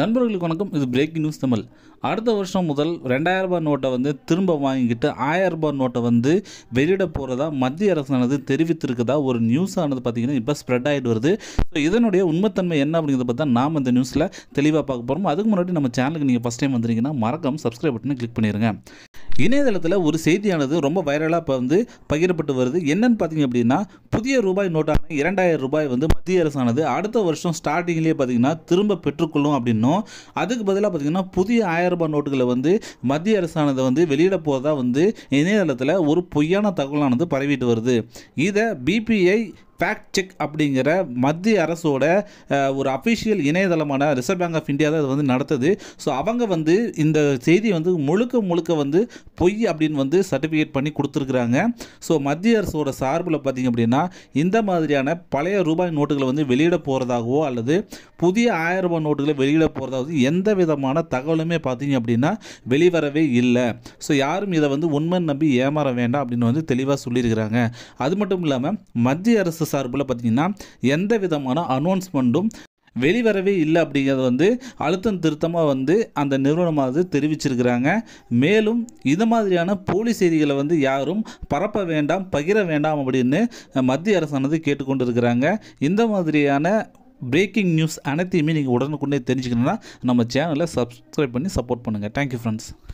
நண்பர்களுக்கு வணக்கம் இது பிரேக்கிங் நியூஸ் தமிழ் அடுத்த வருஷம் முதல் ரெண்டாயிரரூபா நோட்டை வந்து திரும்ப வாங்கிக்கிட்டு ரூபாய் நோட்டை வந்து வெளியிட போகிறதா மத்திய அரசானது தெரிவித்திருக்கதா ஒரு நியூஸ் ஆனது பார்த்திங்கன்னா இப்போ ஸ்ப்ரெட் ஆகிட்டு வருது ஸோ இதனுடைய உண்மைத்தன்மை என்ன அப்படிங்கிறத பார்த்தா நாம் இந்த நியூஸில் தெளிவாக பார்க்க போகிறோம் அதுக்கு முன்னாடி நம்ம சேனலுக்கு நீங்கள் ஃபஸ்ட் டைம் வந்துருங்கன்னா மறக்காமல் சப்ஸ்கிரைப் பட்டனை கிளிக் பண்ணிடுங்க இணையதளத்தில் ஒரு செய்தியானது ரொம்ப வைரலாக இப்போ வந்து பகிரப்பட்டு வருது என்னன்னு பார்த்தீங்க அப்படின்னா புதிய ரூபாய் நோட்டான இரண்டாயிரம் ரூபாய் வந்து மத்திய அரசானது அடுத்த வருஷம் ஸ்டார்டிங்லேயே பார்த்தீங்கன்னா திரும்ப பெற்றுக்கொள்ளும் அப்படின்னும் அதுக்கு பதிலாக பார்த்தீங்கன்னா புதிய ஆயிரம் ரூபாய் நோட்டுகளை வந்து மத்திய அரசானது வந்து வெளியிட போதாக வந்து இணையதளத்தில் ஒரு பொய்யான தகவலானது பரவிட்டு வருது இதை பிபிஐ ஃபேக்ட் செக் அப்படிங்கிற மத்திய அரசோட ஒரு அஃபிஷியல் இணையதளமான ரிசர்வ் பேங்க் ஆஃப் இந்தியா தான் வந்து நடத்துது ஸோ அவங்க வந்து இந்த செய்தி வந்து முழுக்க முழுக்க வந்து பொய் அப்படின்னு வந்து சர்டிஃபிகேட் பண்ணி கொடுத்துருக்குறாங்க ஸோ மத்திய அரசோட சார்பில் பார்த்திங்க அப்படின்னா இந்த மாதிரியான பழைய ரூபாய் நோட்டுகளை வந்து வெளியிட போகிறதாகவோ அல்லது புதிய ஆயிரம் ரூபாய் நோட்டுகளை வெளியிட போகிறதாவது எந்த விதமான தகவலுமே பார்த்திங்க அப்படின்னா வெளிவரவே இல்லை ஸோ யாரும் இதை வந்து உண்மை நம்பி ஏமாற வேண்டாம் அப்படின்னு வந்து தெளிவாக சொல்லியிருக்கிறாங்க அது மட்டும் இல்லாமல் மத்திய அரசு சார்பில் பார்த்திங்கன்னா எந்த விதமான அனௌன்ஸ்மெண்ட்டும் வெளிவரவே இல்லை அப்படிங்கிறது வந்து அழுத்தம் திருத்தமாக வந்து அந்த நிறுவனமாவது தெரிவிச்சிருக்கிறாங்க மேலும் இது மாதிரியான போலி செய்திகளை வந்து யாரும் பரப்ப வேண்டாம் பகிர வேண்டாம் அப்படின்னு மத்திய அரசானது கேட்டுக்கொண்டிருக்கிறாங்க இந்த மாதிரியான பிரேக்கிங் நியூஸ் அனைத்தையுமே நீங்கள் உடனுக்குடனே தெரிஞ்சுக்கணுன்னா நம்ம சேனலை சப்ஸ்கிரைப் பண்ணி சப்போர்ட் பண்ணுங்கள் தேங்க்யூ ஃப்ரெண்ட்ஸ்